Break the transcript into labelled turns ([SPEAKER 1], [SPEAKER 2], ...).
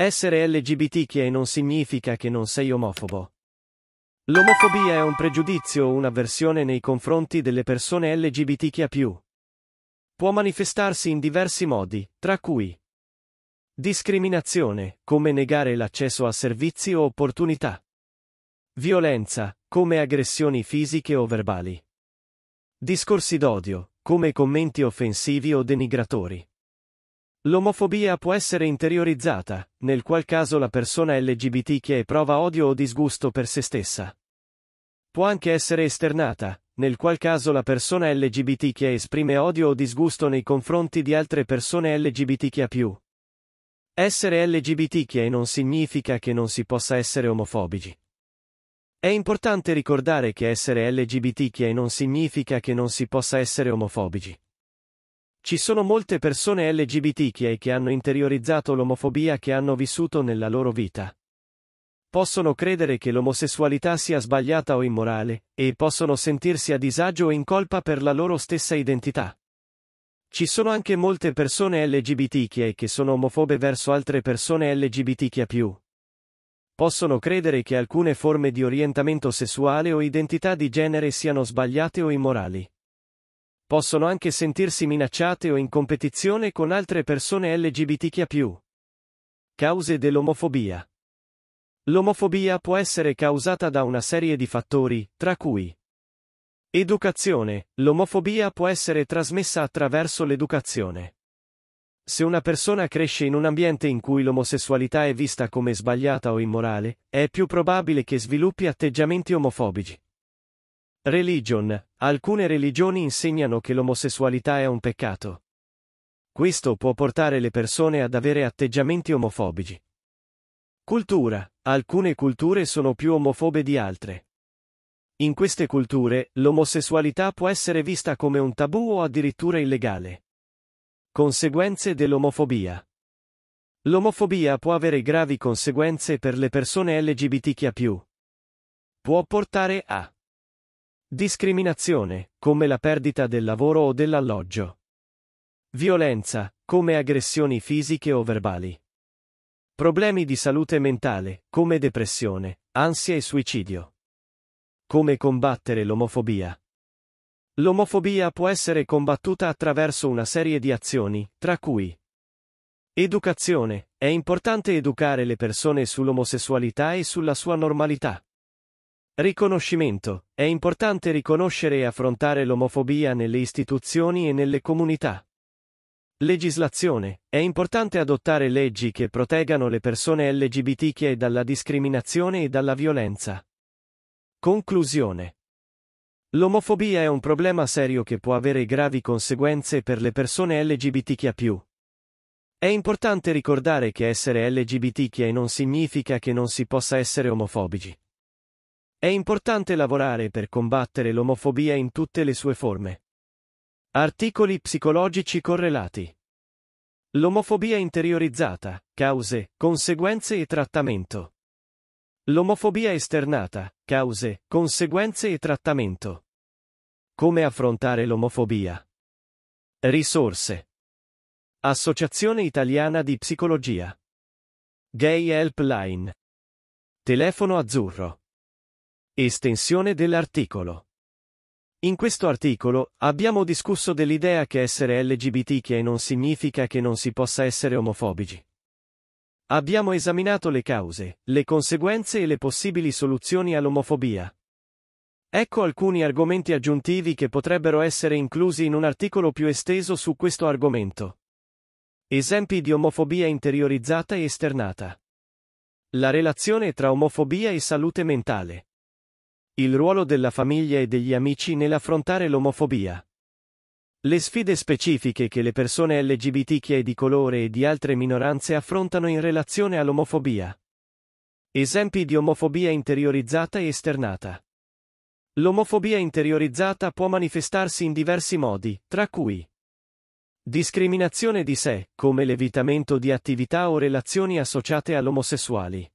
[SPEAKER 1] Essere LGBTQIA non significa che non sei omofobo. L'omofobia è un pregiudizio o un'avversione nei confronti delle persone LGBTQIA+. Può manifestarsi in diversi modi, tra cui discriminazione, come negare l'accesso a servizi o opportunità. Violenza, come aggressioni fisiche o verbali. Discorsi d'odio, come commenti offensivi o denigratori. L'omofobia può essere interiorizzata, nel qual caso la persona LGBT che prova odio o disgusto per se stessa. Può anche essere esternata, nel qual caso la persona LGBT che esprime odio o disgusto nei confronti di altre persone LGBTQIA+. Essere LGBTQIA non significa che non si possa essere omofobici. È importante ricordare che essere LGBTQIA non significa che non si possa essere omofobici. Ci sono molte persone LGBT che hanno interiorizzato l'omofobia che hanno vissuto nella loro vita. Possono credere che l'omosessualità sia sbagliata o immorale, e possono sentirsi a disagio o in colpa per la loro stessa identità. Ci sono anche molte persone LGBT che sono omofobe verso altre persone LGBTQIA+. Possono credere che alcune forme di orientamento sessuale o identità di genere siano sbagliate o immorali possono anche sentirsi minacciate o in competizione con altre persone LGBTQIA. Cause dell'omofobia. L'omofobia può essere causata da una serie di fattori, tra cui Educazione. L'omofobia può essere trasmessa attraverso l'educazione. Se una persona cresce in un ambiente in cui l'omosessualità è vista come sbagliata o immorale, è più probabile che sviluppi atteggiamenti omofobici. Religion. Alcune religioni insegnano che l'omosessualità è un peccato. Questo può portare le persone ad avere atteggiamenti omofobici. Cultura. Alcune culture sono più omofobe di altre. In queste culture, l'omosessualità può essere vista come un tabù o addirittura illegale. Conseguenze dell'omofobia. L'omofobia può avere gravi conseguenze per le persone LGBTQIA. Può portare a Discriminazione, come la perdita del lavoro o dell'alloggio. Violenza, come aggressioni fisiche o verbali. Problemi di salute mentale, come depressione, ansia e suicidio. Come combattere l'omofobia. L'omofobia può essere combattuta attraverso una serie di azioni, tra cui Educazione. È importante educare le persone sull'omosessualità e sulla sua normalità. Riconoscimento. È importante riconoscere e affrontare l'omofobia nelle istituzioni e nelle comunità. Legislazione. È importante adottare leggi che proteggano le persone LGBTQI dalla discriminazione e dalla violenza. Conclusione. L'omofobia è un problema serio che può avere gravi conseguenze per le persone LGBTQIA+. È importante ricordare che essere LGBTQIA non significa che non si possa essere omofobici. È importante lavorare per combattere l'omofobia in tutte le sue forme. Articoli psicologici correlati. L'omofobia interiorizzata, cause, conseguenze e trattamento. L'omofobia esternata, cause, conseguenze e trattamento. Come affrontare l'omofobia? Risorse. Associazione Italiana di Psicologia. Gay Helpline. Telefono azzurro Estensione dell'articolo. In questo articolo abbiamo discusso dell'idea che essere LGBTQI non significa che non si possa essere omofobici. Abbiamo esaminato le cause, le conseguenze e le possibili soluzioni all'omofobia. Ecco alcuni argomenti aggiuntivi che potrebbero essere inclusi in un articolo più esteso su questo argomento. Esempi di omofobia interiorizzata e esternata. La relazione tra omofobia e salute mentale. Il ruolo della famiglia e degli amici nell'affrontare l'omofobia. Le sfide specifiche che le persone LGBTQ e di colore e di altre minoranze affrontano in relazione all'omofobia. Esempi di omofobia interiorizzata e esternata. L'omofobia interiorizzata può manifestarsi in diversi modi, tra cui discriminazione di sé, come l'evitamento di attività o relazioni associate all'omosessuali.